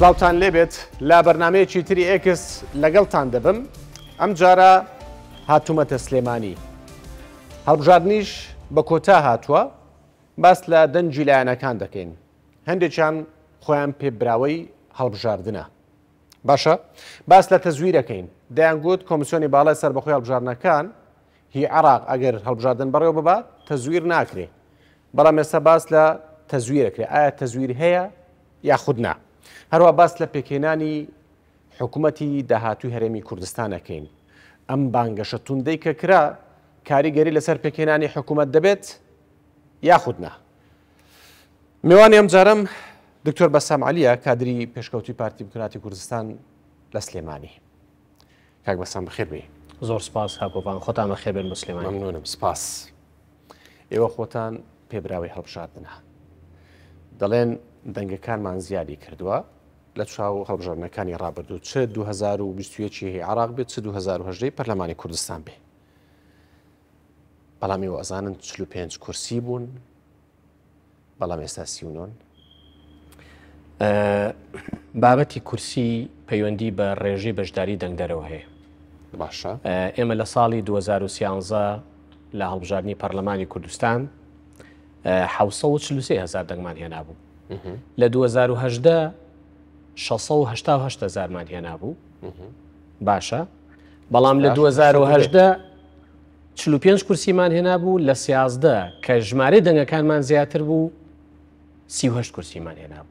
سلااوان لێبێت لا بەرنمەیەکی تری ئێکس لەگەڵتان دەبم ئەم جارە هاتوومەتە سلێمانی هەڵبژاردنیش بە کۆتا هاتووە باس لە دەنجی لایەنەکان دەکەین هەندێکیان خۆیان پێبراوەی هەڵبژاردنە باشە باس لە تەزویرەکەین دەیانگووت کۆمیسیۆنی باڵای سەر بەخۆی هەڵبژارنەکان هی عراق ئەگەر هەڵبژاردن بەڕێوە ببە تەزویر ناکرێ بەڵام ێستا باس لە تەزویرەکرێ ئایا تەزویر هەیە یاخودنا هەروە باس لە پێکێنانی حکوومەتی داهاتوی هەرێمی کوردستانەکەین ئەم بانگەشە توندەی کە کرا کاریگەری لەسەر پێکێنانی حکوومەت دەبێت یاخودنا میوانی ئەم جارم دکتۆر بەسام علیە کادری پێشکەوتی پارتی بکراتی کوردستان لە سلێمانی کاک بەسام بخێبێ زۆر سپاس هاپۆوان خۆتان بە خێبێن مسلمان سپاس ئێوە خۆتان پێبراوی هەڵبشاتنە دەڵێن دەنگەکانمان زیادی کردووە لە چاو هەڵبژارنەکانی ڕابردو چ 2020 عراق بێت 2010 پەرلەمانی کوردستان بێ بەڵامی و ئەزانن 45 کورسی بوون بەڵام ئێستا سیونۆن بابەتی کورسی پەیوەندی بە ڕێژەی بەشداری دەنگدەرەوە هەیە باشە ئێمە لە ساڵی 2013 لە هەڵبژارنی پەرلەمانی کوردستان 1940 هزار دەنگمان هێنا بوو لە 2010 16 زارمان هێنا بوو باشە بەڵام لە 2010 45 کورسیمان هێنا بوو لە سیازدە کە ژمارە دەنگەکانمان زیاتر بوو سیهشت کورسیمان هێنا بوو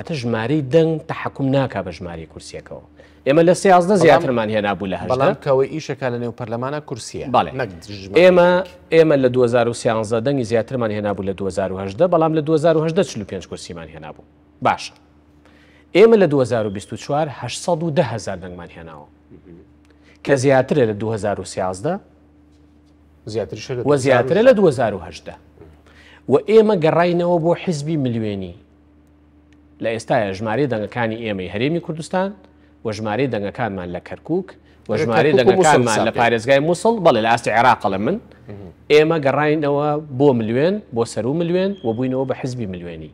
بواتە ژماری دەنگ تحکم ناکا بە ژماری کورسیەکەەوە ئێمە لە سیازدە زیاترمان هێنا بوو لە هەڵامکەوەی ئیشەکە لە نێو پەرلەمانە کورسیە ئێمە ئێمە لە 2013 دەنگی زیاترمان هێنا بوو لە 2010 بەڵام لە 2010 45 کورسیمان هێنا بوو باشە ئێمە لە 2024 هزار دەنگمان هێناوە کە زیاترە لە 2013 زیاترە لە 2010 و ئێمە گەڕینەوە بۆ حیزبی ملیێنی لە ئێستاە ژمارە دەنگەکانی ئێمەی هەرێمی کوردستان و ژمارە دەنگەکانمان لە کەرکک و ژمارە دەنگەکانمان لە پارێزگای مووسڵ بەڵێ لە ئاستی عێراق لە من ئێمە گەڕینەوە بۆ ملیێن بۆ سەر و ملیێن و بووینەوە بە حزبی ملیێنی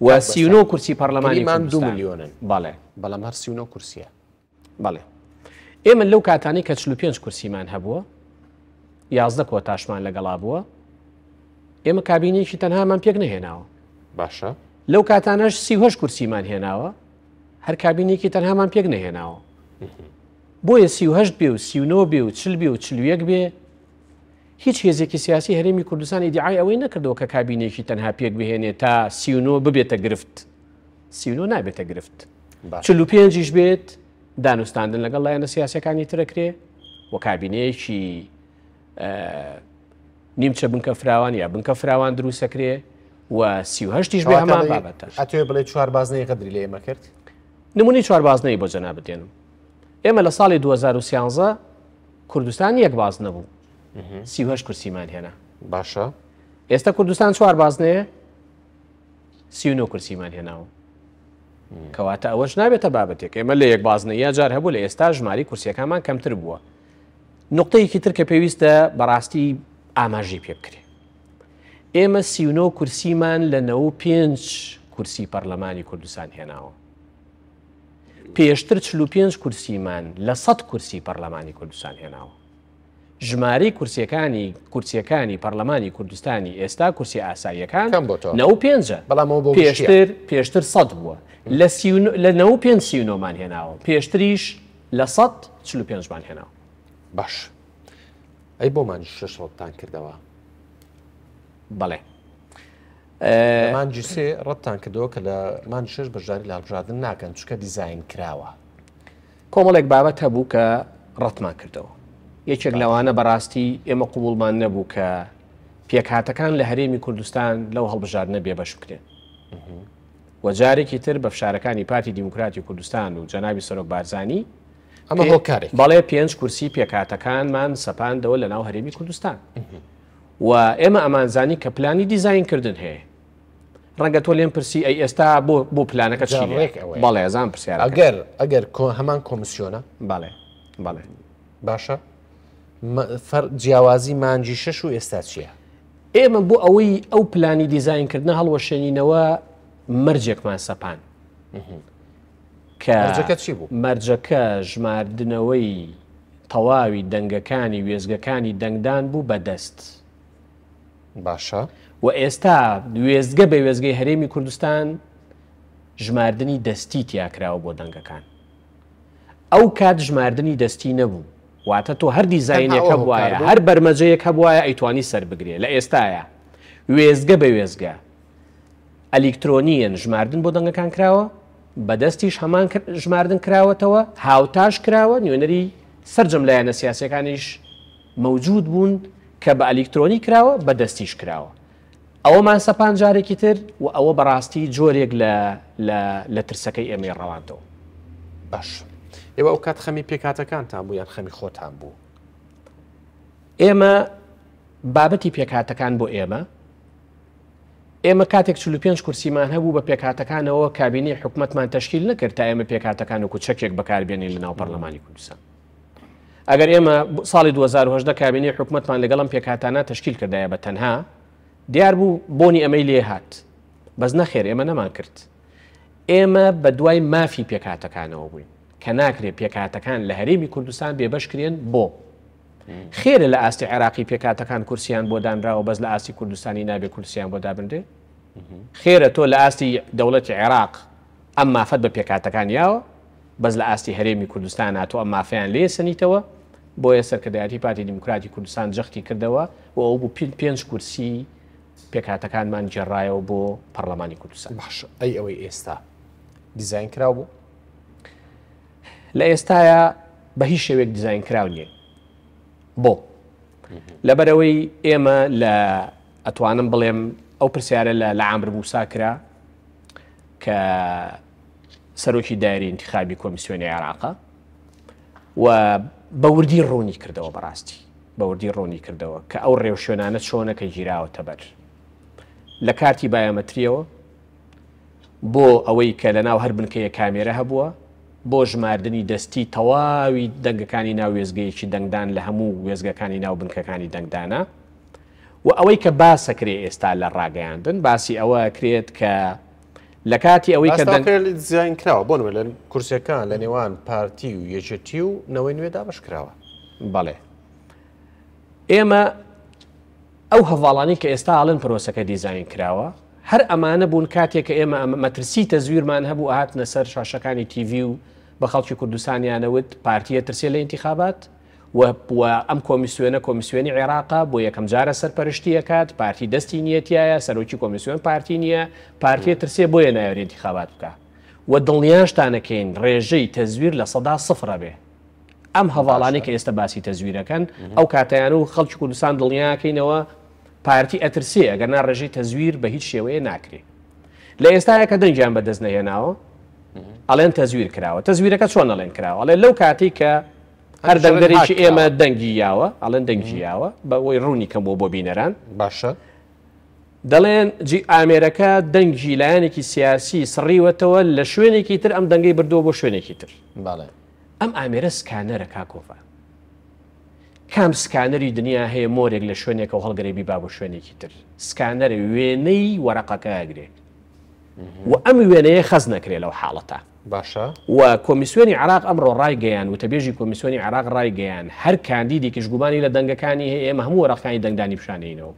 و سیونۆ کورسی پەرلەمانیمان دو میلیۆنن باڵێ بەڵام هەر سیونۆ کورسیە بەڵێ ئێمە لەو کاتانی کە چلو پێنج کورسیمان هەبووە یازدە کۆتاشمان لەگەڵا بووە ئێمە کابینێکی تەنهامان پێک نەهێناوە باشە لەو کاتانەش سیهۆش کورسیمان هێناوە هەر کابینێکی تەنهامان پێک نەهێناوە بۆیە سیهشت بێ و سیونۆ بێ و چل بێ و چلوەک بێ هیچ هێزێکی سیاسی هەرێمی کوردستانی دیعای ئەوەی نەکردەوە کە کابینێکی تەنها پێک بهێنێت تا سیونۆ ببێتە گرفت سیونۆ نابێتە گرفت چلو پێنجیش بێت دانوستاندن لەگەڵ لایەنە سیاسەکانی ترەکرێ و کابینەیەکی نیمچە بنکە فراوان یا بنکە فراوان دروستەکرێ و سیهشتیش بێ هەمان بابەتە ئەتوێ بڵێ چوار بازنەیە قدرری لە ئێمە کرد نمونی چوار بازنەی بۆ جەنا بدێنم ئێمە لە ساڵی 2013 کوردستان یەک باز نەبوو سیهش کورسیمان هێنا باشە ئێستا کوردستان چوار بازنێ سیونۆ کورسیمان هێناوە کەواتە ئەوەش نابێتە بابەتێک ئێمە لە یەک بازنە یا جار هەبوو لە ئێستا ژماری کورسیەکانمان کەمتر بووە نقطەیەکی تر کە پێویستە بەڕاستی ئاماژی پێ بکرێ ئێمە سیونۆ کورسیمان لە نەوە پێنج کورسی پەرلەمانی کوردستان هێناوە پێشتر 45 کورسیمان لە 100 کورسی پەرلەمانی کوردستان هێناوە ژماری کورسیەکانی کورسیەکانی پەرلەمانی کوردستانی ئێستا کورسی ئاساییەکان نە پێنجە بەڵام پێشتر پێشتر سەد بووە لە نە پێ سیونۆمان هێناوە پێشتریش لە سە چ پێنجمان هێناوە باش ئەی بۆمان ششتان کردەوە بەڵێ مانجی سێ ڕەتتان کردەوە کە لە مان شش بەژاری لابژادن ناکەن چکە دیزین کراوە کۆمەڵێک بابەت هەبوو کە ڕەتمان کردەوە یەکێک لەوانە بەڕاستی ئێمە قوبولمان نەبوو کە پێکهاتەکان لە هەرێمی کوردستان لەو هەڵبژارنە بێ بەش بکرێن وەجارێکی تر بە فشارەکانی پارتی دیموکراتی کوردستان و جەناوی سەرۆک بارزانانی ئەمە هۆکارێک بەڵێ پێنج کورسی پێکاتەکانمان سەپاندەوە لە ناو هەرێمی کوردستان و ئێمە ئەمانزانی کە پلانی دیزین کردن هەیە ڕەنگە تۆ لێم پرسی ئەی ئێستا بۆ بۆ پلانەکە بەڵێ ئەزان پرسیار ئەگەر ئەگەر هەمان کۆمسیۆنە باڵێ باڵێ باشە جیاوازی مانجی شش و ئێستا چییە؟ ئێمە بۆ ئەوەی ئەو پلانی دیزینکردن هەڵوەشێنینەوە مەرجێکمان سەپان کەەکە چی بوو؟ مەرجەکە ژماردنەوەی تەواوی دەنگەکانی وێزگەکانی دەنگدان بوو بەدەست باشە و ئێستا وێزگە بە وێزگەی هەرێمی کوردستان ژماردنی دەستی تیاکراوە بۆ دەنگەکان ئەو کات ژماردنی دەستی نەبوو واتە تۆ هەر دیزینێک هەبواە هەر بەرمەجەیەک هەبواە ئەیتوانی سەر بگرێ لە ئێستاە وێزگە بە وێزگە ئەلیکترۆنیەن ژماردن بۆ دەنگەکان کراوە بەدەستیش هەمان ژماردن کراوەتەوە هاوتاش کراوە نوێنەری سرجم لایەنە سیاسەکانیش مەوجود بوون کە بە ئەلیکترۆنی کراوە بەدەستیش کراوە ئەوەمان سەپان جارێکی تر و ئەوە بەڕاستی جۆرێک لە ترسەکەی ئێمەی ڕەوانتەوە باش. ئێوە ئەو کات خەمی پێکاتەکانتان بوو یان خەمی خۆتان بوو ئێمە بابەتی پێکاتەکان بۆ ئێمە ئێمە کاتێک چلو پێنج کورسیمان هەبوو بە پێکاتەکانەوە کابینی حکوومەتمان تشکیل نەکرد تا ئێمە پێکاتەکان و کوچەکێک بەکاربیێنی لە ناو پەرلەمانی کوردستان ئەگەر ئێمە ساڵی 2010 کابینی حکوومەتمان لەگەڵم پێکاتانە تشکیل کردایە بە تەنها دیار بوو بۆنی ئەمەی لێ هات بەس نەخێر ئێمە نەمان کرد ئێمە بە دوای مافی پێکاتەکانەوە بووین کە ناکرێت پێکاتەکان لە هەرێمی کوردستان بێبشکرێن بۆ خێرە لە ئاستی عراقی پێکاتەکان کورسیان بۆ دانراوە بەس لە ئاستی کوردستانی نابێ کورسیان بۆ دابندێ خێرە تۆ لە ئاستی دەوڵەتی عێراق ئەم مافەت بە پێکاتەکان یاوە بەس لە ئاستی هەرێمی کوردستان هاتۆ ئەم مافیان لێ سنیتەوە بۆیە سەرکەدایەتی پارتی دیموکراتی کوردستان جەختی کردەوە و ئەو بوو پێنج کورسی پێکاتەکانمان جێڕایەوە بۆ پەرلەمانی کوردستان باش ئەی ئەوەی ئێستا دیزین کرا بوو لە ئێستاە بە هیچ شێوێک دیزین کراو نیە بۆ لەبەرەوەی ئێمە لە ئەتوانم بڵێم ئەو پرسیارە لە لە عامر بوسا کرا کە سەرۆکی دایری انتخابی کۆمیسیۆنی عێراقا و بەوردی ڕوونی کردەوە بەڕاستی بەوردی ڕوونی کردەوە کە ئەو ڕێوشێنانە چۆنەکە گیراوەتە بەر لە کارتی بایامەتریەوە بۆ ئەوەی کە لە ناو هەر بنکەیە کامێرە هەبووە بۆ ژماردننی دەستی تەواوی دەنگەکانی ناو وێزگەیەکی دەنگدان لە هەموو وێزگەکانی ناو بنکەکانی دەنگدانە و ئەوەی کە باسەکرێ ئێستا لە ڕاگەیاندن باسی ئەوە کرێت کە لە کاتی ئەوەی کە زیان کراوە بۆ لە کورسەکان لە نێوان پارتی و یەکێتی و نەوەی نوێدا بەشکراوە بەڵێ ئێمە ئەو هەواڵانی کە ئێستا ئاڵن پرۆسەکە دیزین کراوە هەر ئەمانە بوون کاتێک کە ئێمە مەترسی تە زویرمان هەبوو هاتنە سەر شاشەکانی تیV و بە خەڵکی کوردستانیانەوت پارتیە ترسێ لە انتخابات ئەم کۆمیسیۆنە کۆمیسیۆنی عێراقا بۆ یەکەم جارە سەرپەرشتیەکات پارتی دەستی نیەتیایە سەرۆکی کۆمیسیۆن پارتی نییە پارتیە ترسێ بۆیە نایۆری انتخابات بکە و دڵنیان شتانەکەین ڕێژەی تەزویر لە سەدا سفرە بێ ئەم هەواڵانی کە ئێستا باسی تەزویرەکەن ئەو کاتیان و خەڵکی کوردستان دڵنیاکەینەوە پارتی ئەترسێ ئەگەنا ڕێژەی تەزویر بە هیچ شێوەیە ناکرێ لە ئێستاە کە دەنجیان بەدەست نەهێناوە ئەڵێن تەزویر کراوە تەزویرەکە چۆن ئەڵێن کراوە ئەڵێ لەو کاتی کە هەر دەنگدەرێکی ئێمە دەنگی یاوە ئەڵەن دەنگی یاوە بە ئەوی ڕوونی کەم بۆ بۆ بینەران باشە دەڵێن جی ئامێرەکە دەنگی لایەنێکی سیاسی سڕیوەتەوە لە شوێنێکی تر ئەم دەنگی بردووە بۆ شوێنێکی تر ئەم ئامێرە سکانەرە کاکۆفە کام سکانەری دنیا هەیە مۆرێک لە شوێنێکە هەڵگرێبی با بۆ شوێنێکی تر سکانەر وێنەی وەرەقەکە ئەگرێت و ئەم وێنەیە خەز نەکرێت لەو حاڵەتە باشە و کۆمیسیۆنی عراق ئەمڕۆ ڕایگەیان و تەبێژی کۆمیسیۆنی عراق ڕایگەیان هەر کاندیدی کشتگوبانی لە دەنگەکانی هەیە ئێمە هەموو وەرەقانی دەنگدانی پیشانینەوە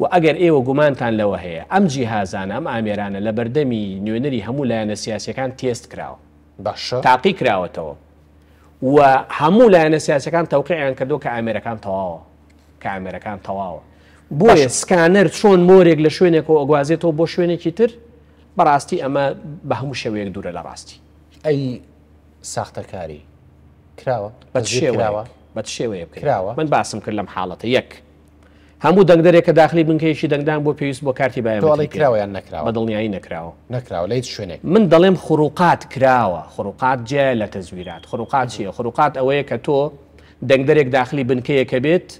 و ئەگەر ئێوە گومانتان لەوە هەیە ئەم جیهازان ئەم ئامێرانە لە بەردەمی نوێنەری هەموو لایەنە سیاسەکان تێست کراوە باشە تاقی کراوەتەوە و هەموو لایەنە سیاسەکان تەوقعیان کردو کە ئامێرەکان تەواوە کامێرەکان تەواوە بۆیە سکانەر چۆن مۆرێک لە شوێنێکەوە ئەگوازێتەوە بۆ شوێنێکی تر بەڕاستی ئەمە بە هەموو شێوەیەک دوورە لە ڕاستی ئەی ساختەکاری کراوە بە شێوەوە بە شێوەیە کراوە من باسم کرد لەم حاڵەتە یەک هەموو دەنگدەرێک کە داخلی بنکەیشی دەنگدان بۆ پێویست بۆ کارتی باڵی کراوەیان نکراوە دڵنیایی نکراوە نکراوە لەیت شوێنێک من دەڵێم خوروقات کراوە خوروقات جێ لە تەزویرات خوروقات چیە خوروقات ئەوەیە کە تۆ دەنگدەرێک داخلی بنکەیەکە بێت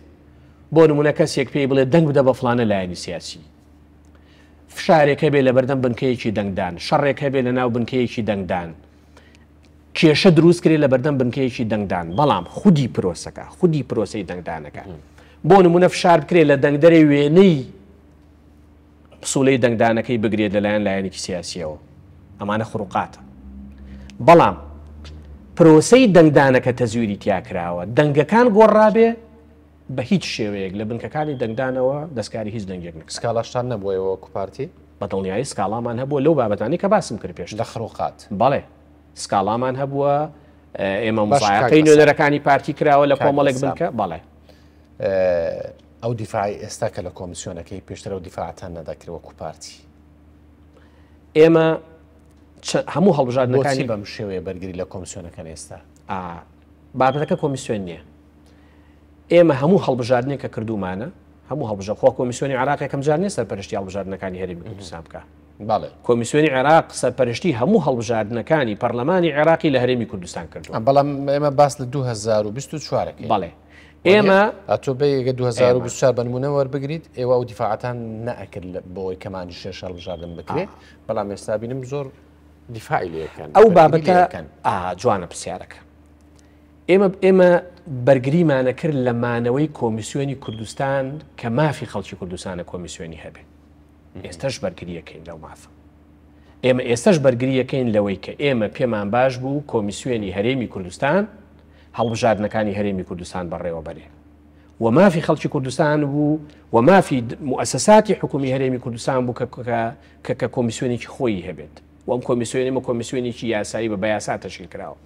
بۆ نمونە کەسێک پێی بڵێ دەنگ بدە بە فلانە لایەنی سیاسی فشارێکە بێ لە بەردەم بنکەیەکی دەنگدان شەڕێکە بێ لە ناو بنکەیەکی دەنگدان کێشە دروست کرێ لە بەردەم بنکەیەکی دەنگدان بەڵام خودی پرۆسەکە خودی پرۆسی دەنگدانەکە بۆ نمونە فشار بکرێ لە دەنگدەری وێنەی پسولەی دەنگدانەکەی بگرێت لەلایەن لایەنێکی سیاسیەوە ئەمانە خوڕقاتە بەڵام پرۆسەی دەنگدانەکە تەزیوری تیاکراوە دەنگەکان گۆڕابێ بە هیچ شێوەیەک لە بنکەکانی دەنگدانەوە دەستکاری هیچ دەنگێک سکالاشتان نەبووەوە کوپارتی بەدڵنیایی سکاڵامان هەبووە لەو بابەتانی کە باسم کرد پێش لە خڕۆقات بەڵێ سکاڵامان هەبووە ئێمە مشاقی نوێنەرەکانی پارتی کراوە لە کۆمەڵێک بنکە بەڵێ ئەو دیفاعی ئێستا کە لە کۆمیسیۆنەکەی پێشتر و دیفاعتان نەداکرەوە کوپارتی ئێمە هەموو هەڵبژار نەکانی بەم شێوەیە بەرگری لە کۆمیسیۆنەکان ئێستا بابەتەکە کۆمیسیۆن نییە ئێمە هەموو هەڵبژاردنێک کە کردومانە هەموو هەڵبژە خۆ کۆمیسیۆنی عراقی کەمجارنی سەرپەرشتی هەڵبژاردنەکانی هەرمی کوردستان بکە باڵێ کۆمیسیۆنی عراق سەرپەرشتی هەموو هەڵبژاردنەکانی پەرلەمانی عراقی لە هەرێمی کوردستان کرد بەڵام ئێمە باس لە 2024 بەڵێ ئێمە ئەتۆبەیەگە 2024 بنمونە وەربگریت ئێوە و دیفاعاتان نەکرد بۆی کەمانی شێش هەڵبژاردن بکرێت بەڵام ئێستا بینم زۆر دیفاعیلەکەن ئەو بابەتەکەن جوانە پرسیارەکە ئێمە ئێمە بەرگریمانە کرد لە مانەوەی کۆمیسیۆنی کوردستان کە مافی خەڵکی کوردستانە کۆمیسیۆنی هەبێ ئێستش بەرگریەکەین لەو مافە ئێمە ئێستش بەرگریەکەین لەوەی کە ئێمە پێمان باش بوو کۆمیسیۆنی هەرێمی کوردستان هەڵبژاردنەکانی هەرێمی کوردستان بەڕێوە بەرێ و مافی خەڵکی کوردستان بوو و مافی مؤسساتی حکومی هەرێمی کوردستان بوو کە کە کۆمیسیۆنێکی خۆی هەبێت وەم کۆمیسیۆنی مە کۆمیسیۆنێکی یاسایی بە بەیاسات تەشکیل کراوە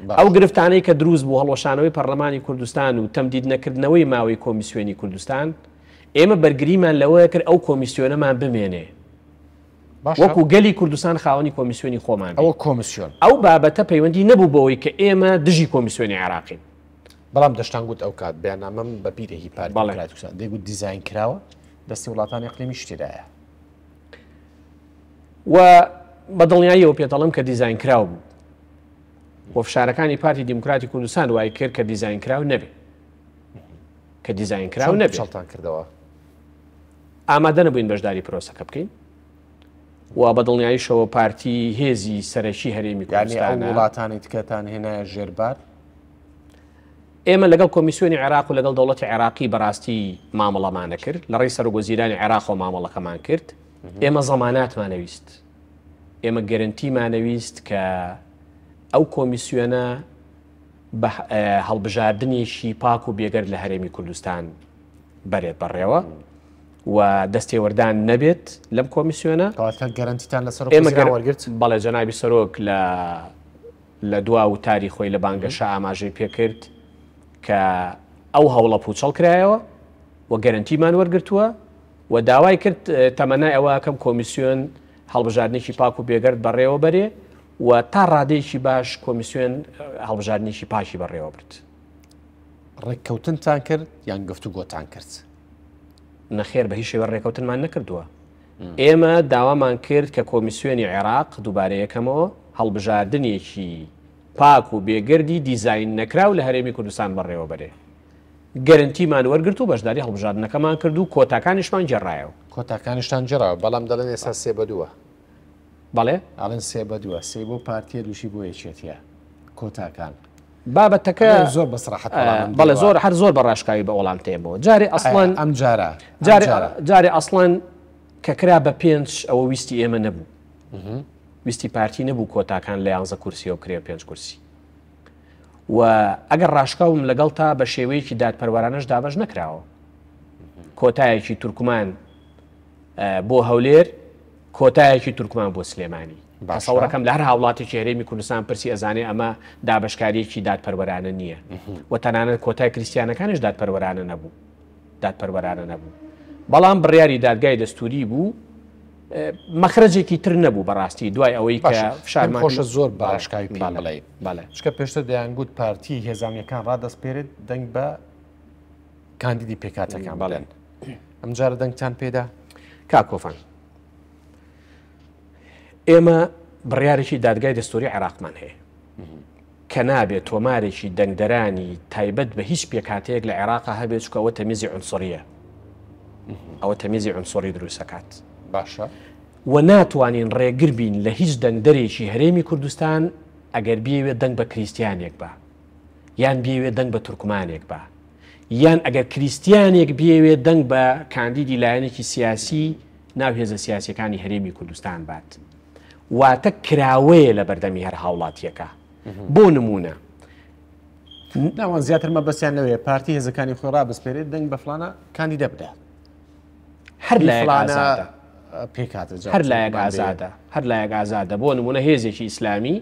ئەو گرفتانەی کە دروست بوو هەڵۆشانەوەی پەرلەمانی کوردستان و تەمدید نەکردنەوەی ماوەی کۆمیسیۆنی کوردستان ئێمە بەرگریمان لەوەیە کرد ئەو کۆمیسیۆنەمان بمێنێ وەکو گەلی کوردستان خاوەنی کۆمیسیۆنی خۆمان ئەوە کۆمیسیۆن ئەو بابەتە پەیوەندی نەبوو بەوەی کە ئێمە دژی کۆمیسیۆنی عراقین بەڵام دەشتان گوت ئەو کات بیانامەم بە پیرەهی پار بەڵێتکوسان دەیگوت دیزین کراوە دەستی وڵاتانی قلمی شتێدایە و بەدڵنیاییەوە پێتەڵم کە دیزین کراو بوو وەفشارەکانی پارتی دیموکراتی کوردستان وای کرد کە دیزین کراو نەبێ کە دیزین کراو نەبێتان کردەوە ئامادە نەبووین بەشداری پرۆسەکە بکەین و بەدڵنیاییشەوە پارتی هێزی سەرەکی هەرێمی کوردستان وڵاتانی تکەتان هێنایە ژێربار ئێمە لەگەڵ کۆمیسیۆنی عێراق و لەگەڵ دەوڵەتی عێراقی بەڕاستی مامەڵەمانە کرد لە ڕێی سەرۆگۆزیرانی عێراق و مامەڵەکەمان کرد ئێمە زەماناتمانەویست ئێمە گەرنتی مانەویست کە ئەو کۆمیسیۆنە هەڵبژاردنیشی پاک و بێگەر لە هەرێمی کوردستان بەرێت بەڕێوە و دەستێوەردان نەبێت لەم کۆمیسیۆنە گەرنتیتان لەسەر ئێمەگەوەرگرت بەڵێ جەنابی سەرۆک لە لە دوا و تاری خۆی لە بانگەشە ئاماژەی پێکرد کە ئەو هەوڵە پوچەڵ کرایەوە و گەرنتیمان وەرگتووە و داوای کرد تەمەنای ئەوە کەم کۆمیسیۆن هەڵبژاردنێکی پاک و بێگەرد بەڕێوە بەرێ و تا ڕادێکی باش کۆمیسیۆن هەڵبژارنیشی پاشی بەڕێوە برد ڕێککەوتنتان کرد یان گفتو گۆتان کرد نەخێر بە هیچ شێوە ڕێککەوتنمان نەکردووە ئێمە داوامان کرد کە کۆمیسیۆنی عێراق دووبارەیەکەمەوە هەڵبژاردنێکی پاک و بێگردی دیزین نەکراو لە هەرێمی کوردستان بەڕێوە بەرێ گەرنتیمان وەرگرت و بەشداری هەڵبژاردنەکەمان کرد و کۆتاکانیشمان جێڕایەوە کۆتاکانیشتان جێراوە بەڵام دەڵێن ئێستا سێ بەدووە بەڵێ ئاڵن سێ بە دووە سێ بۆ پارتیە دووشی بۆ یەکێتە کۆتاکان. بابەتەکە زۆر بەسرحەت بەڵێ زۆر هەر زۆر بە ڕاشکاوی بە ئۆڵام تێبەوە جارێ ئەسڵان ئەم جارە جارێ ئەسڵان کە کرا بە پێنج ئەوە ویستی ئێمە نەبوو ویستی پارتی نەبوو کۆتاکان لە یانزە کورسی و کرێ پێنج کورسی و ئەگەر ڕاشکاوم لەگەڵ تا بە شێوەیەکی دادپەروەرانەش دابش نەکراوە کۆتایەکی تورکمان بۆ هەولێر کۆتایەکی تورکمان بۆ سلێمانی باسەوڕەکەم لە هەر هاوڵاتی چێرێمی کوردستان پرسی ئەزانێ ئەمە دابشکارێکی دادپەروەرانە نییە و تەنانەت کۆتای کریسیانەکانش دادپەروەرانە نەبوو دادپەروەرانە نەبوو بەڵام بڕیاری دادگای دەستوری بوو مەخرجێکی تر نەبوو بەڕاستی دوای ئەوەی فشارمان خۆشە زۆر باشکای پڵێ شکە پێشتر دەیانگووت پارتی هێزانیەکان ڕدەستپێرێت دەنگ بە کاندیدی پێکاتەکان بەڵێن ئەمجارە دەنگتان پێدا کاکۆفان ئێمە بڕیارێکی دادگای دەستوری عراقمان هەیە کە نابێت تۆمارێکی دەنگدەرانی تایبەت بە هیچ پێکاتەیەک لە عێراقا هەبێت چکە ئەوە تەمیزی عنسریە ئەوە تەمیزی عنسۆری دروستەکات باشە و ناتوانین ڕێگر بین لە هیچ دەنگدەرێکی هەرێمی کوردستان ئەگەر بیوێت دەنگ بە کریسیانێک بە یان بیوێت دەنگ بە تورکمانێک بە یان ئەگەر کریسیانێک بیوێت دەنگ بە کاندیدی لایەنێکی سیاسی ناوهێزە سیاسەکانی هەرێمی کوردستان بات. واتە کراوەیە لە بەردەمی هەر هاوڵاتیەکە بۆ نمونە ناوان زیاتر مە بەسییان لەوێ پارتی هێزەکانی خۆرا بسپێرێت دەنگ بە فلانە کاندی دەبدا هەر لایەنە پێکاتە هەر لایەک ئازادە هەر لایەک ئازادە بۆ نمونە هێزێکی ئیسلامی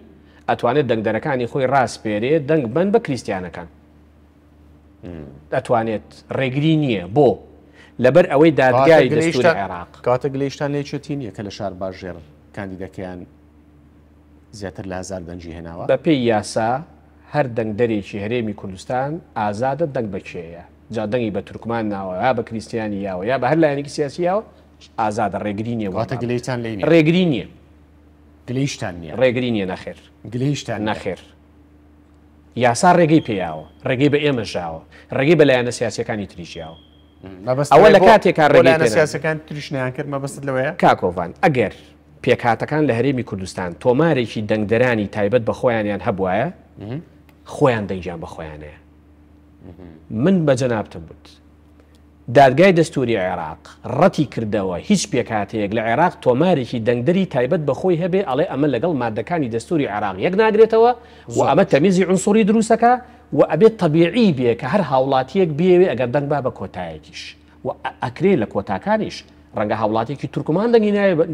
ئەتوانێت دەنگدەرەکانی خۆی ڕاستپێرێ دەنگ بند بە کریسیانەکان ئەتوانێت ڕێگری نییە بۆ لەبەر ئەوەی دادگای دەستوری عێراق کاتە گلەیشتان لێچێتی نییە کە لە شار باژێرن کاندیدەکەیان زیاتر لە هزار دەنجی هێناوە بە پێی یاسا هەر دەنگ دەرێکی هەرێمی کوردستان ئازادە دەنگ بەچێە جا دەنگی بە تورکمان ناوە یا بە کریسیانی یاوە یا بە هەر لایەنێکی سیاسیەوە ئازادە ڕێگری نیە واتە گلەیتان لێ ڕێگری نییە گلیشتان نیە ڕێگری نیە نەخێر گلیشتان نەخێر یاسا ڕێگەی پێیاوە ڕێگەی بە ئێمە ژاوە ڕێگەی بە لایەنە سیاسەکانی تریژیاوە ئەوە لە کاتێکا ڕێگەیە سیاسەکان تریشنیان کرد مەبەست لەوەیە کاکۆڤان ئەگەر پێکاتەکان لە هەرێمی کوردستان تۆمارێکی دەنگدەرانی تایبەت بە خۆیانیان هەبواە خۆیان دەنجیان بە خۆیانەیە من بە جەنابتم بوت دادگای دەستوری عێراق ڕەتی کردەوە هیچ پێکاتەیەک لە عێراق تۆمارێکی دەنگدەری تایبەت بەخۆی هەبێ ئەڵێ ئەمە لەگەڵ مادەکانی دەستوری عراق یەک ناگرێتەوە و ئەمە تەمیزی عنسوری دروستەکە و ئەبێت تەبیعی بێ کە هەر هاوڵاتیەک بێوێ ئەگەر دەنگ با بە کۆتایەکیش و ئەکرێ لە کۆتاکانیش ڕەنگە هاوڵاتێکی تورکمان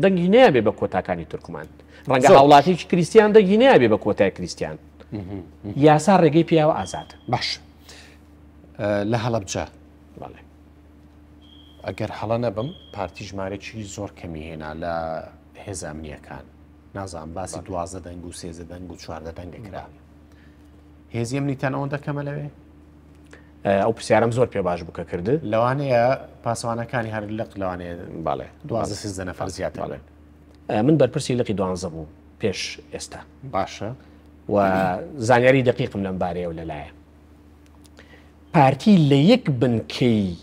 دەنگی نیابێ بە کۆتاکانی تورکمان ڕەنگە هاوڵاتێکی کریسیان دەنگی نیابێ بە کۆتای کریسیان یاسا ڕێگەی پیاوە ئازاد باش لە هەڵبجە ئەگەر هەڵە نەبم پارتی ژمارەی زۆر کەمی هێنا لە هێزامنیەکان نازان باسی دوازە دەنگ و سێزە دەنگ و چواردە دەنگەکرا هێزیەمنی تەنەوە دەکەمە لەوێ ئەو پرسیارم زۆر پێ باش بووکە کرد لەوانەیە پاسەوانەکانی هەر لەق لەوانێ باڵێ دوازە سیزدە نەفەر زیات باڵێ من بەرپرسی لەقی دوانزە بوو پێش ئێستا باشە و زانیاری دقیقم لەم بارەیە و لەلایە پارتی لە یەک بنکەی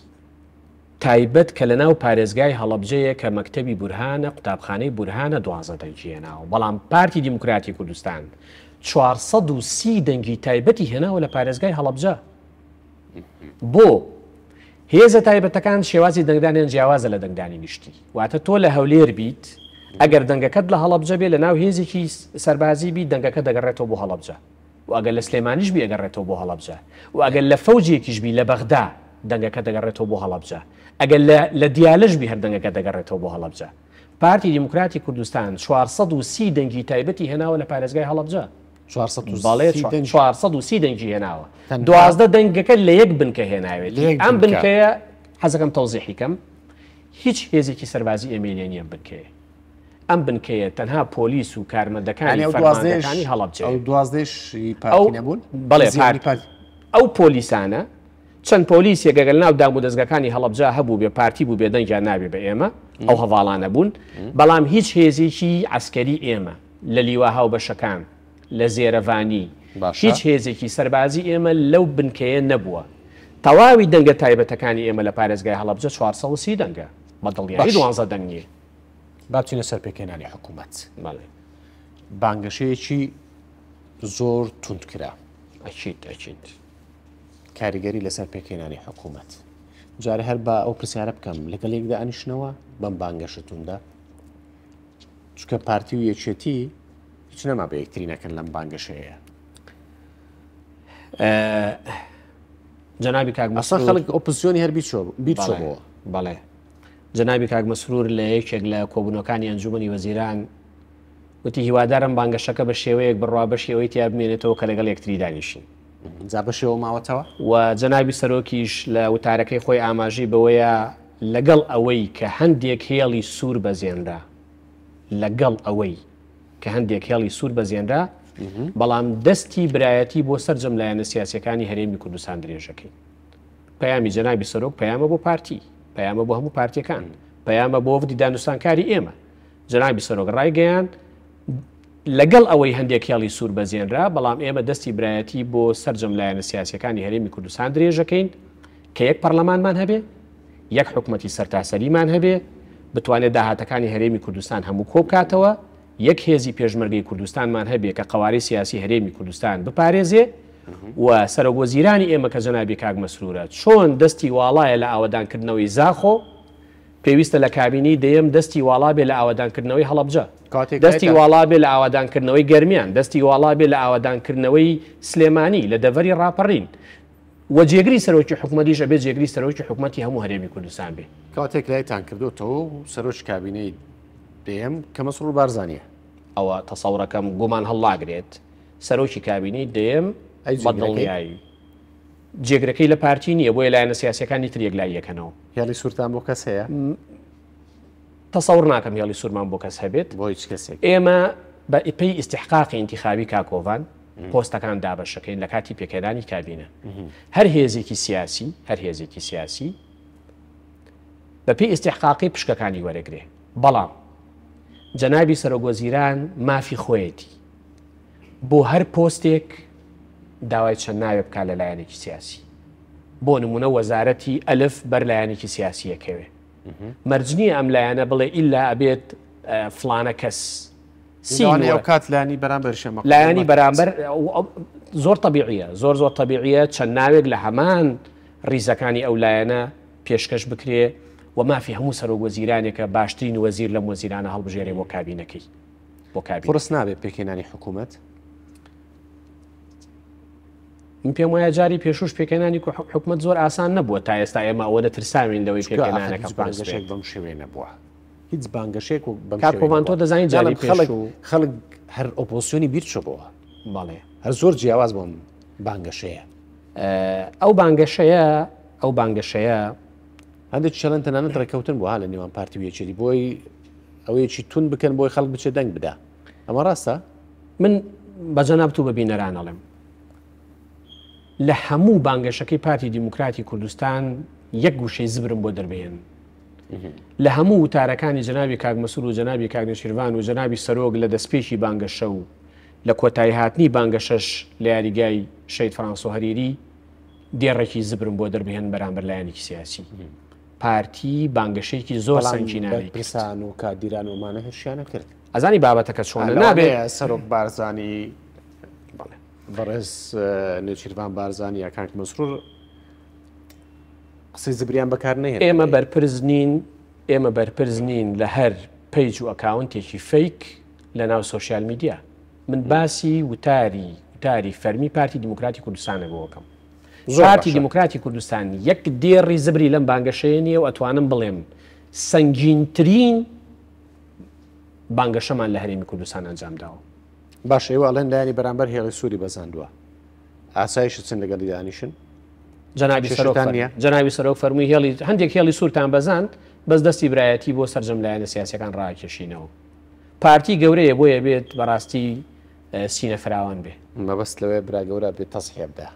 تایبەت کە لە ناو پارێزگای هەڵبجەیە کە مەکتتەبی بورهانە قوتابخانەی بورهانە دوازە دەنجێناوە بەڵام پارتی دیموکراتی کوردستان 430 دەنگی تایبەتی هێناوە لە پارێزگای هەڵبجە بۆ هێزە تایبەتەکان شێوازی دەنگدانیان جیاوازە لە دەنگدانی نیشتی واتە تۆ لە هەولێر بیت ئەگەر دەنگەکەت لە هەڵبجە بێ لە ناو هێزێکی سەربازی بی دەنگەکە دەگەڕێتەوە بۆ هەڵبجە و ئەگەر لە سلێمانیش بی ئەگەڕێتەوە بۆ هەڵبجە و ئەگەر لە فەوجێکیش بی لە بەغدا دەنگەکە دەگەڕێتەوە بۆ هەڵبجە ئەگەر لە دیالش بی هەردەنگەکە دەگەڕێتەوە بۆ هەڵبجە پارتی دیموکراتی کوردستان 430 دەنگی تایبەتی هێناوە لە پارێزگای هەڵبجە سی دەنگی هێناوە دوازدە دەنگەکە لە یەک بنکە هێناوێت ئەم بنکەیە حەزەکەم تەوزیحیکەم هیچ هێزێکی سەربازی ئەمێنە نیە بنکەیە ئەم بنکەیە تەنها پۆلیس و کارمەندەکانی فەرماندەکانی هەڵبجێ دوازدەش نەبوون بەڵێ ئەو پۆلیسانە چەند پۆلیس یەگەگەل ناو دام و دەستگەکانی هەڵبجا هەبوو بێ پارتی بوو بێ دەنگیان نابێ بە ئێمە ئەو هەواڵانە بوون بەڵام هیچ هێزێکی ئەسکەری ئێمە لە لیوا هاو بەشەکان لە زێرەوانی هیچ هێزێکی سەربازی ئێمە لەو بنکەیە نەبووە تەواوی دەنگە تایبەتەکانی ئێمە لە پارێزگای هەڵبجە 430 دەنگە بەدڵی 12 دەنگی باچینە سەر پێکێنانی حکوومەت بانگەشەیەکی زۆر تونندکرا ئەچیت ئەچیت کاریگەری لەسەر پێکێنانی حکوومەت جارە هەر بە ئەو پرسیارە بکەم لەگەڵ یەکدا ئەنیشنەوە بەم بانگەشتوندا چکە پارتی و یەکێتی هیچ نەما بە یەکترینەکەن لەم بانگەشەیە جەنابی کاک مەسە خەڵک ئۆپزیۆنی هەر بیچۆبەوە بەڵێ جەنابی کاک مەسرور لە یەکێک لە کۆبوونەکانی ئەنجومی وەزیران وتی هیوادارم بانگەشەکە بە شێوەیەک بڕوابەشیەوەی تیا بمێنێتەوە کە لەگەڵ یەکتری دانیشین زابەشەوە ماوەتەوە و جەنابی سەرۆکیش لە وتارەکەی خۆی ئاماژی بەوەیە لەگەڵ ئەوەی کە هەندێک هێڵی سوور بەزێنرا لەگەڵ ئەوەی کە هەندێک هێڵی سوور بەزیێنرا بەڵام دەستی برایەتی بۆ سەر جەملایەنە سیاسەکانی هەرێمی کوردستان درێژەکەی پەیامی جەنابی سەرۆک پەیامە بۆ پارتی پەیامە بۆ هەموو پارتیەکان پەیامە بۆ ودی دانوستانکاری ئێمە جەنابی سەرۆک ڕایگەیان لەگەڵ ئەوەی هەندێک هێڵی سوور بەزیێنرا بەڵام ئێمە دەستی برایەتی بۆ سەر جەملایەنە سیاسەکانی هەرێمی کوردستان درێژەکەین کە یەک پەرلەمانمان هەبێ یەک حکوومەتی سەرتاسەریمان هەبێ بتوانێت داهاتەکانی هەرێمی کوردستان هەموو کۆبکاتەوە یەک هێزی پێشمەرگی کوردستانمان هەبێ کە قواری سیاسی هەرێمی کوردستان بپارێزێ و سەرۆگۆزیرانی ئێمە کە جەنابی کاک مەسرورە چۆن دەستی واڵایە لە ئاوادانکردنەوەی زاخۆ پێویستە لە کابینی دەیەم دەستی واڵا بێ لە ئاوادانکردنەوەی هەڵبجە دەستی واڵا بێ لە ئاوادانکردنەوەی گەرمیان دەستی واڵا بێ لە ئاوادانکردنەوەی سلێمانی لە دەڤری ڕاپەڕین و جێگری سەرۆکی حکوومەتیشە بێ جێگری سەرۆکی حکوومەتتی هەموو هەرێمی کوردستان بێ کاتێک لایتان کردوەوە سەرۆک کابینەی پێم کە مەسرور بارزانە ئەوە تەسەورەکەم گومان هەڵاگرێت سەرۆکی کابینی دێم بەدڵنیایی جێگرەکەی لە پارتی نییە بۆی لایەنە سیاسەکانی تریەک لایەکەنەوە هێڵی سوورتان بۆ کەس هەیە تەسەور ناکەم هێڵی سوورمان بۆ کەس هەبێت بۆ هیچ کەسێک ئێمە بە ئیپەی ئیسیحقاقی انتخابی کاکۆڤان پۆستەکان دابەشەکەین لە کاتی پێکەدانی کابینە هەر هێزێکی سیاسی هەر هێزێکی سیاسی بە پێی ئیسیحقاقی پشکەکانی وەرەگرێ بەڵام جەنابی سەرۆگۆزیران مافی خۆیەتی بۆ هەر پۆستێک داوای چەند ناوێ بک لەلایەنێکی سیاسی بۆ نمونە وەزارەتی ئەلف بەرلایەنێکی سیاسیەکەوێ مەرجنی ئەم لایەنە بڵێ ئللا ئەبێت فلانە کەس سیوانێ کات لاینی بەرامبەر شێمە لایانی بەرامبەر زۆر تەبیعە زۆر زۆر تەبیعە چەند ناوێک لە هەمان ریزەکانی ئەو لایەنە پێشکەش بکرێ و مافی هەموو سەرۆک وەزیرانێکە باشترین وەزیر لەم وەزیرانە هەڵبژێرێ بۆ کابینەکەی بۆ کابیڕست نابێت پێکێنانی حکوومەت پێم وایە جاری پێشوش پێکەنانی حکومت زۆر ئاسان نبووە تا ئێستا ئێمە ئەوە ترساوین لەوەی پێکەنانەکە بەم شوێ نەبووە هیچ بانگەشێک و کارپۆمان تۆ دەزانین جاڵی خەڵک خەڵک هەر ئۆپۆسیۆنی بیرچبووە بەڵێ هەر زۆر جیاواز بۆم بانگەشەیە ئەو بانگەشەیە ئەو بانگەشەیە هەندێک شەڵەن تەنانە ڕێککەوتن بۆها لە نێوان پارتی ویەچری بۆی ئەوەیەکی تون بکەن بۆی خەڵک بچێت دەنگ بدا ئەمە ڕاستە من بەجەنابتو بە بینەرانەڵێم لە هەموو بانگەشەکەی پارتی دیموکراتی کوردستان یەک گوشەی زبرم بۆ دەربێن لە هەموو وتارەکانی جنابی کاگمەسور و جنابی کاگنشیروان و جنابی سەرۆک لە دەستپێکی بانگەشە و لە کۆتایی هاتنی بانگەشەش لە یاریگای شەید فرانسۆ هەریری دێڕێکی زبرم بۆ دەربێن بەرامبەر لایەنێکی سیاسی پارتی بانگەشێکی زۆر سنگینانی پرسان و کادیران ومانە هێرشیانە کرد ئەزانی بابەتەکە چۆن نابێ سەرۆک بارزانانی بەڕێز نێچیروان بارزانانی یاکانک مەسرور قسەی زبریان بەکار نەیە ئێمە بەرپرز نین ئێمە بەرپرز نین لە هەر پیج و ئەکاونتێکی فیک لە ناو سوۆسیال میدیا من باسی وتاری وتاری فەرمی پارتی دموکراتی کوردستانە بۆکەم زۆرتی دیموکراتی کوردستانی یەک دێڕی زبری لەم بانگەشەیە و ئەتوانم بڵێم سنگینترین بانگەشەمان لە هەرێمی کوردستان ئەنجامداوە باش ئێوەڵێن لایانی بەرامبەر هێڵی سووری بەزاندووە ئاسایشی چند لەگەڵ دانیشن جنابی جنابی سەرۆک فەرمووی هێڵی هەندێک هێڵی سوورتان بەزاند بەس دەستی برایەتی بۆ سرجم لایەنە سیاسەکان ڕاکێشینەوە پارتی گەورەیە بۆیە بێت بەڕاستی سینە فراوان بێ مەبەست لەوێ براگەورە بێت تەسحێبدا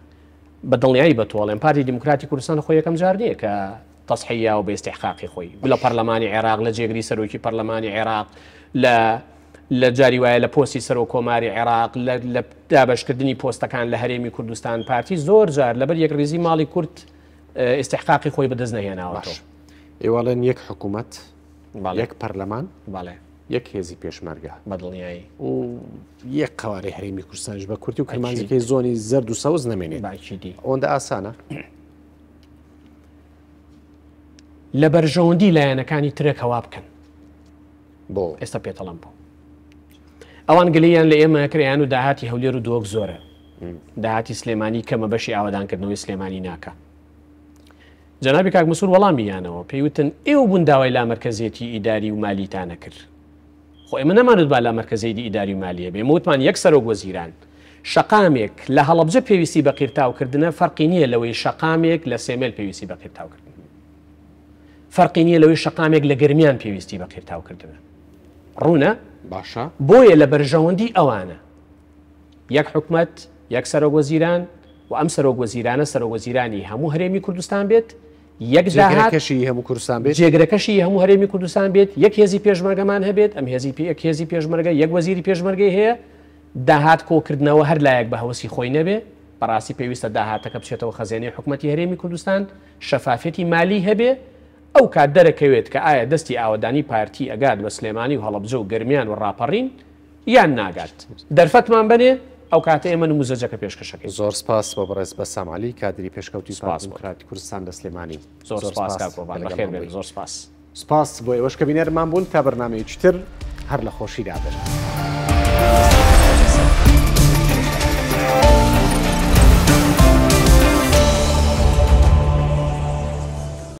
بەدڵنیایی بەتوڵێن پارتی دیموکراتی کوردستان خۆی یەکەم جار نییە کە تەسحەیە و بێستحقاقی خۆی لە پەرلەمانی عێراق لە جێگری سەرۆکی پەرلەمانی عێراق لە لە جاری وایە لە پۆستی سەر و کۆماری عێراق لە دابشکردنی پۆستەکان لە هەرێمی کوردستان پارتی زۆر جار لەبەر یەک ریزی ماڵی کورت ئێستحقاقی خۆی بەدەست نەهێناوەش ئێوەڵێن یەک حکوومەت یەک پەرلەمان باڵێ یەک هێزی پێشمەرگە بەدڵنیایی و یەک قوارەی هەرمی کوردستانش بە کورتی و کەمانزیەکەی زۆنی زەرد و سەوز نامێنێت باچیدی ئەوەندە ئاسانە لە بەرژەوەندی لایەنەکانی ترێکەوا بکەن بۆ ئێستا پێتەڵم بوو ئەوان گلیان لە ئێمە کریان و داهاتی هەولێر و دۆک زۆرە داهاتی سلێمانی کەمە بەشی ئاوادانکردنەوەی سلێمانی ناکە جەنابی کاک مسور وەڵامیانەوە پێیوتن ئێوە بوون داوای لامەرکەزیەتی ئیداری و مالیتانە کرد خۆ ئێمە نەمانت بالا مرکزەیدی ئیداری مالیە بێ موتمان یەکسەرۆ گۆزیران شقامێک لە هەڵبجە پێویستی بە قیرتاوکردنە فەرقی نییە لەوەی شقامێک لە سێمل پێویستی بە قیرتاوکردن فەرقی نییە لەوەی شقامێک لە گرمیان پێویستی بە قیرتاوکردنە ڕوونە باشە بۆیە لە بەرژەوەندی ئەوانە یەک حکومت یەک سەرۆ وەزیران و ئەم سەرۆ وەزیرانە سەرۆ وەزیرانی هەموو هەرێمی کوردستان بێت یەکشی هەموو کوردستان بێت جێگرەکەشی هەموو هەرێمی کوردستان بێت یەک هێزی پێشمەرگەمان هەبێت ئەم هێزی پێک هێزی پێشمەرگە یەک وەزیری پێشمەرگی هەیە داهات کۆکردنەوە هەر لایەک بە هەوسی خۆی نەبێ بەڕاستی پێویستە داهاتەکە بچێتەوە خەزێنی حکوومەتتی هەرێمی کوردستان شەفافەتی مالی هەبێ ئەو کات دەرەکەوێت کە ئایا دەستی ئاوادانی پارتی ئەگات بە سلێمانی و هەڵبجە و گرمیان و ڕاپەڕین یان ناگات دەرفەتمان بنێ ئەو کاتە ئێمە نموزەجەکە پێشکەشەکەی زۆر سپاس بە بەڕێز بە سامالی کادری پێشکەوتی سپاس کراتی کوردستان لە سلێمانی زۆر سپاس زۆر سپاس سپاس بۆ ئێوەش کە بینێرمان بوون تا بەرنمەیە چتر هەر لە خۆشیدا بێت.